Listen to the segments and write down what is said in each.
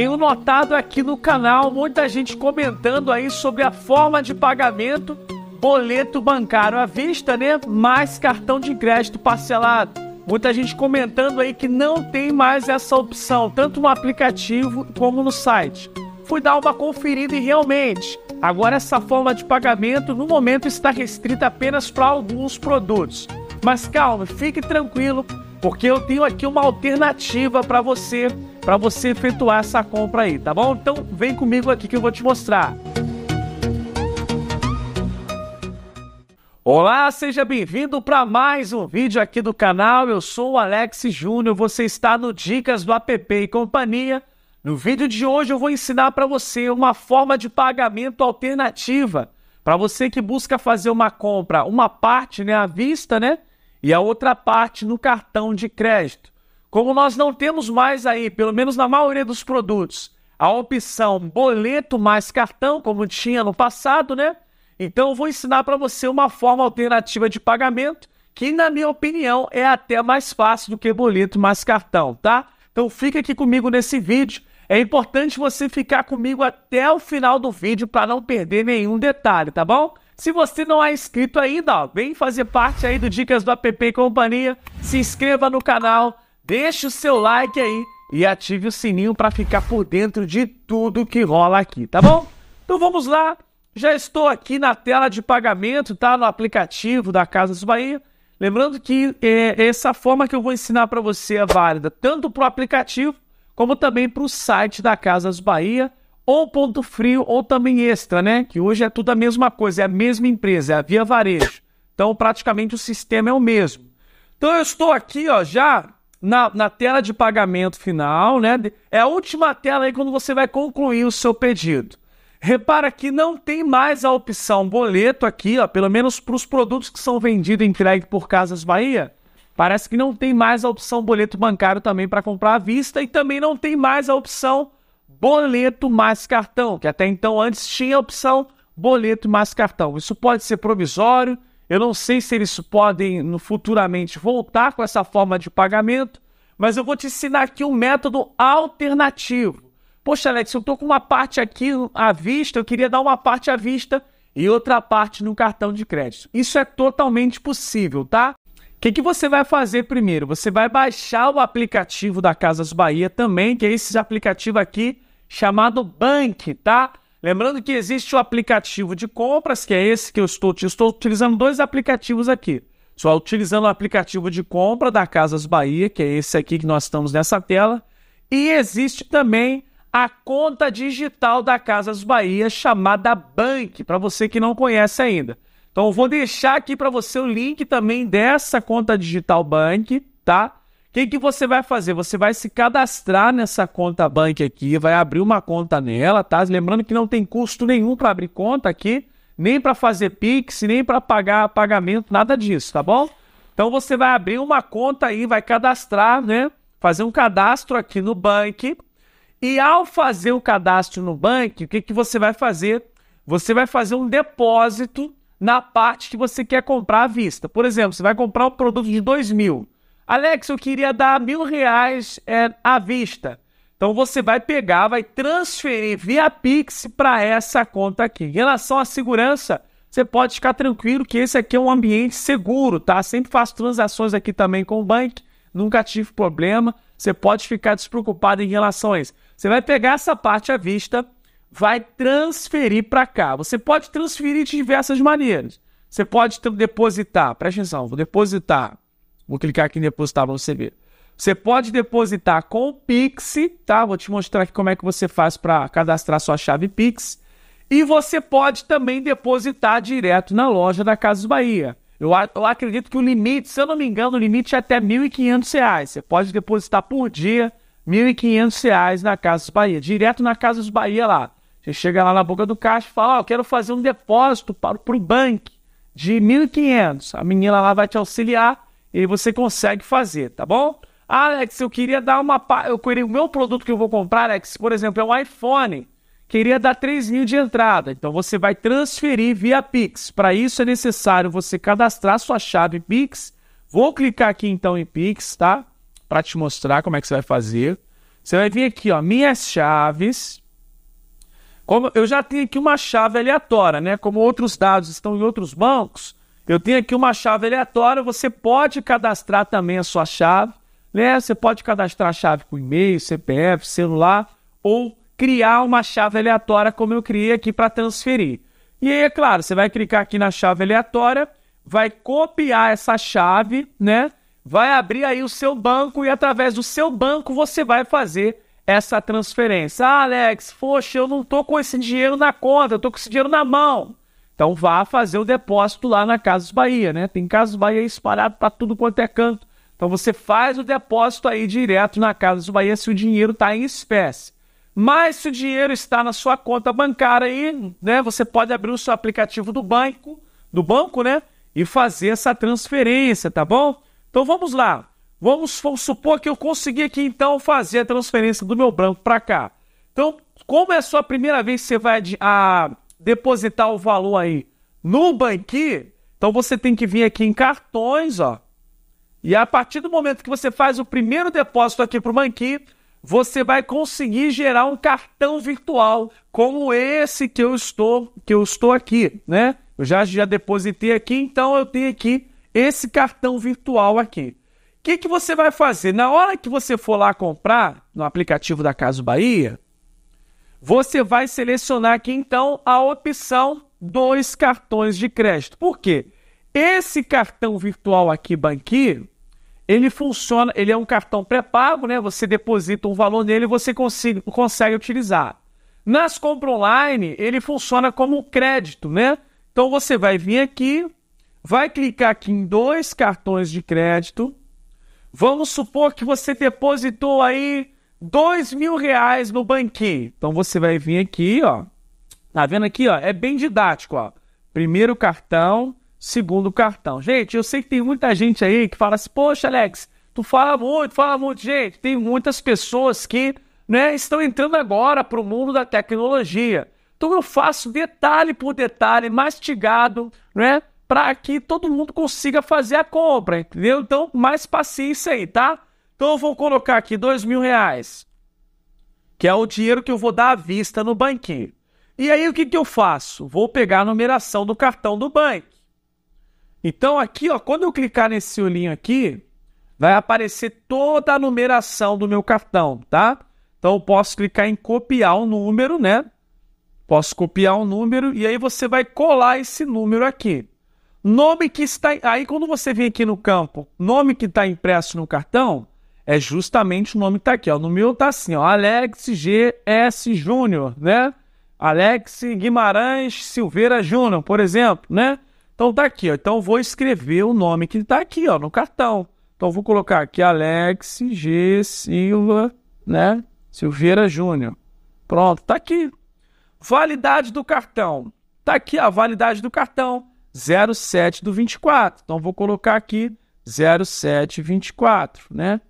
Tenho notado aqui no canal muita gente comentando aí sobre a forma de pagamento, boleto bancário à vista, né? Mais cartão de crédito parcelado. Muita gente comentando aí que não tem mais essa opção, tanto no aplicativo como no site. Fui dar uma conferida e realmente, agora essa forma de pagamento no momento está restrita apenas para alguns produtos. Mas calma, fique tranquilo, porque eu tenho aqui uma alternativa para você para você efetuar essa compra aí, tá bom? Então vem comigo aqui que eu vou te mostrar. Olá, seja bem-vindo para mais um vídeo aqui do canal. Eu sou o Alex Júnior, você está no Dicas do App e Companhia. No vídeo de hoje eu vou ensinar para você uma forma de pagamento alternativa para você que busca fazer uma compra, uma parte né, à vista, né? E a outra parte no cartão de crédito. Como nós não temos mais aí, pelo menos na maioria dos produtos, a opção boleto mais cartão, como tinha no passado, né? Então eu vou ensinar para você uma forma alternativa de pagamento que, na minha opinião, é até mais fácil do que boleto mais cartão, tá? Então fica aqui comigo nesse vídeo. É importante você ficar comigo até o final do vídeo para não perder nenhum detalhe, tá bom? Se você não é inscrito ainda, ó, vem fazer parte aí do Dicas do App e Companhia, se inscreva no canal Deixe o seu like aí e ative o sininho para ficar por dentro de tudo que rola aqui, tá bom? Então vamos lá. Já estou aqui na tela de pagamento, tá? No aplicativo da Casa dos Bahia. Lembrando que é, essa forma que eu vou ensinar para você é válida tanto para o aplicativo como também para o site da Casas Bahia, ou Ponto Frio, ou também Extra, né? Que hoje é tudo a mesma coisa, é a mesma empresa, é a Via Varejo. Então, praticamente o sistema é o mesmo. Então, eu estou aqui, ó, já na, na tela de pagamento final, né? É a última tela aí quando você vai concluir o seu pedido. Repara que não tem mais a opção boleto aqui, ó, pelo menos para os produtos que são vendidos e entregues por Casas Bahia. Parece que não tem mais a opção boleto bancário também para comprar à vista e também não tem mais a opção boleto mais cartão, que até então antes tinha a opção boleto mais cartão. Isso pode ser provisório, eu não sei se eles podem no, futuramente voltar com essa forma de pagamento, mas eu vou te ensinar aqui um método alternativo. Poxa, Alex, eu estou com uma parte aqui à vista, eu queria dar uma parte à vista e outra parte no cartão de crédito. Isso é totalmente possível, tá? O que, que você vai fazer primeiro? Você vai baixar o aplicativo da Casas Bahia também, que é esse aplicativo aqui chamado Bank, tá? Lembrando que existe o aplicativo de compras, que é esse que eu estou, estou utilizando dois aplicativos aqui. Só utilizando o aplicativo de compra da Casas Bahia, que é esse aqui que nós estamos nessa tela, e existe também a conta digital da Casas Bahia chamada Bank, para você que não conhece ainda. Então eu vou deixar aqui para você o link também dessa conta digital Bank, tá? O que, que você vai fazer? Você vai se cadastrar nessa conta bank aqui, vai abrir uma conta nela, tá? Lembrando que não tem custo nenhum para abrir conta aqui, nem para fazer Pix, nem para pagar pagamento, nada disso, tá bom? Então você vai abrir uma conta aí, vai cadastrar, né? Fazer um cadastro aqui no bank. E ao fazer o cadastro no bank, o que, que você vai fazer? Você vai fazer um depósito na parte que você quer comprar à vista. Por exemplo, você vai comprar um produto de 2 mil. Alex, eu queria dar mil reais é, à vista. Então você vai pegar, vai transferir via Pix para essa conta aqui. Em relação à segurança, você pode ficar tranquilo que esse aqui é um ambiente seguro, tá? Sempre faço transações aqui também com o banco, nunca tive problema. Você pode ficar despreocupado em relação a isso. Você vai pegar essa parte à vista, vai transferir para cá. Você pode transferir de diversas maneiras. Você pode depositar, presta atenção, vou depositar Vou clicar aqui em depositar para você ver. Você pode depositar com o Pix, tá? Vou te mostrar aqui como é que você faz para cadastrar sua chave Pix. E você pode também depositar direto na loja da Casas Bahia. Eu, eu, acredito que o limite, se eu não me engano, o limite é até R$ 1.500. Você pode depositar por dia R$ 1.500 na Casas Bahia, direto na Casas Bahia lá. Você chega lá na boca do caixa e fala: oh, eu quero fazer um depósito para, para o banco de 1.500. A menina lá vai te auxiliar e você consegue fazer, tá bom? Alex, eu queria dar uma. Eu queria o meu produto que eu vou comprar, Alex, por exemplo, é um iPhone. Queria dar 3 mil de entrada. Então você vai transferir via Pix. Para isso é necessário você cadastrar sua chave Pix. Vou clicar aqui então em Pix, tá? Para te mostrar como é que você vai fazer. Você vai vir aqui, ó, minhas chaves. Como eu já tenho aqui uma chave aleatória, né? Como outros dados estão em outros bancos, eu tenho aqui uma chave aleatória, você pode cadastrar também a sua chave, né? Você pode cadastrar a chave com e-mail, CPF, celular ou criar uma chave aleatória como eu criei aqui para transferir. E aí, é claro, você vai clicar aqui na chave aleatória, vai copiar essa chave, né? Vai abrir aí o seu banco e através do seu banco você vai fazer essa transferência. Ah, Alex, poxa, eu não tô com esse dinheiro na conta, eu tô com esse dinheiro na mão. Então vá fazer o depósito lá na Casas Bahia, né? Tem Casas Bahia espalhado para tudo quanto é canto. Então você faz o depósito aí direto na Casas Bahia se o dinheiro está em espécie. Mas se o dinheiro está na sua conta bancária aí, né? Você pode abrir o seu aplicativo do banco, do banco, né? E fazer essa transferência, tá bom? Então vamos lá. Vamos, vamos supor que eu consegui aqui então fazer a transferência do meu banco para cá. Então, como é a sua primeira vez que você vai a depositar o valor aí no Banqui, então você tem que vir aqui em cartões, ó. E a partir do momento que você faz o primeiro depósito aqui para o Banqui, você vai conseguir gerar um cartão virtual como esse que eu estou, que eu estou aqui, né? Eu já, já depositei aqui, então eu tenho aqui esse cartão virtual aqui. O que, que você vai fazer? Na hora que você for lá comprar no aplicativo da Caso Bahia, você vai selecionar aqui então a opção dois cartões de crédito. Por quê? Esse cartão virtual aqui, Banqui, ele funciona, ele é um cartão pré-pago, né? Você deposita um valor nele e você consiga, consegue utilizar. Nas compras online, ele funciona como crédito, né? Então você vai vir aqui, vai clicar aqui em dois cartões de crédito. Vamos supor que você depositou aí dois mil reais no banquinho. Então você vai vir aqui, ó. Tá vendo aqui, ó? É bem didático, ó. Primeiro cartão, segundo cartão. Gente, eu sei que tem muita gente aí que fala assim, poxa, Alex, tu fala muito, fala muito. Gente, tem muitas pessoas que né, estão entrando agora para o mundo da tecnologia. Então eu faço detalhe por detalhe, mastigado, né? Para que todo mundo consiga fazer a compra, entendeu? Então, mais paciência aí, tá? Então eu vou colocar aqui dois mil reais, que é o dinheiro que eu vou dar à vista no banquinho. E aí o que, que eu faço? Vou pegar a numeração do cartão do banco. Então aqui, ó, quando eu clicar nesse olhinho aqui, vai aparecer toda a numeração do meu cartão, tá? Então eu posso clicar em copiar o um número, né? Posso copiar o um número e aí você vai colar esse número aqui. Nome que está aí quando você vem aqui no campo, nome que está impresso no cartão, é justamente o nome que tá aqui, ó. No meu tá assim, ó, Alex G.S. Júnior, né? Alex Guimarães Silveira Júnior, por exemplo, né? Então tá aqui, ó. Então vou escrever o nome que tá aqui, ó, no cartão. Então vou colocar aqui Alex G. Silva, né? Silveira Júnior. Pronto, tá aqui. Validade do cartão. Tá aqui a validade do cartão, 07 do 24. Então vou colocar aqui 0724, né?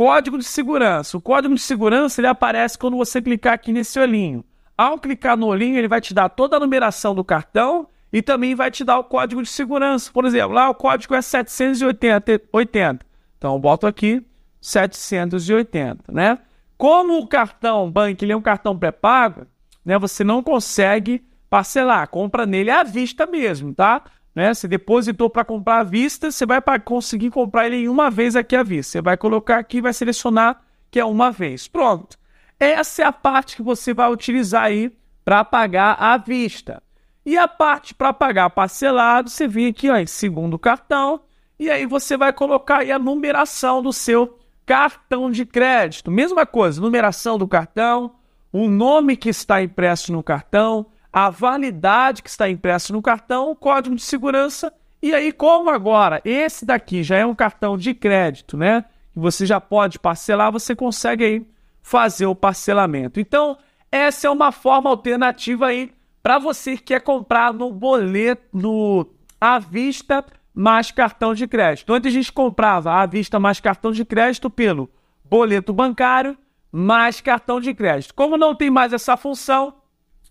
Código de segurança. O código de segurança ele aparece quando você clicar aqui nesse olhinho. Ao clicar no olhinho, ele vai te dar toda a numeração do cartão e também vai te dar o código de segurança. Por exemplo, lá o código é 780. 80. Então eu boto aqui 780, né? Como o cartão Bank ele é um cartão pré-pago, né, você não consegue parcelar, compra nele à vista mesmo, tá? Né? Você depositou para comprar à vista, você vai conseguir comprar ele em uma vez aqui à vista. Você vai colocar aqui, vai selecionar que é uma vez. Pronto. Essa é a parte que você vai utilizar aí para pagar à vista. E a parte para pagar parcelado, você vem aqui ó, em segundo cartão, e aí você vai colocar aí a numeração do seu cartão de crédito. Mesma coisa, numeração do cartão, o nome que está impresso no cartão, a validade que está impressa no cartão, o código de segurança. E aí, como agora esse daqui já é um cartão de crédito, né? Que você já pode parcelar, você consegue aí fazer o parcelamento. Então, essa é uma forma alternativa aí para você que quer comprar no boleto, no à vista mais cartão de crédito. Antes a gente comprava à vista mais cartão de crédito pelo boleto bancário mais cartão de crédito. Como não tem mais essa função,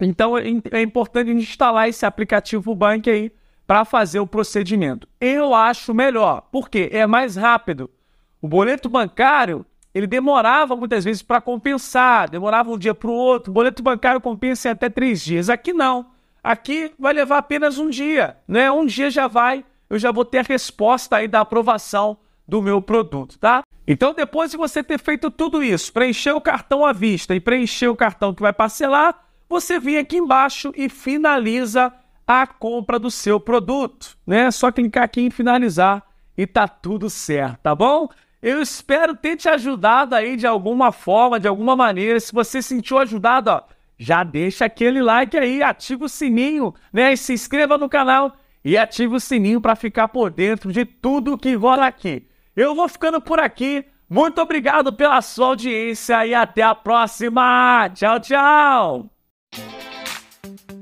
então é, é importante a gente instalar esse aplicativo Bank aí para fazer o procedimento. Eu acho melhor, porque é mais rápido. O boleto bancário ele demorava muitas vezes para compensar, demorava um dia para o outro. O boleto bancário compensa em até três dias. Aqui não. Aqui vai levar apenas um dia, né? Um dia já vai, eu já vou ter a resposta aí da aprovação do meu produto, tá? Então, depois de você ter feito tudo isso, preencher o cartão à vista e preencher o cartão que vai parcelar, você vem aqui embaixo e finaliza a compra do seu produto, né? É só clicar aqui em finalizar e tá tudo certo, tá bom? Eu espero ter te ajudado aí de alguma forma, de alguma maneira. Se você sentiu ajudado, ó, já deixa aquele like aí, ativa o sininho, né? E se inscreva no canal e ative o sininho para ficar por dentro de tudo que rola aqui. Eu vou ficando por aqui. Muito obrigado pela sua audiência e até a próxima. Tchau, tchau. Thank you.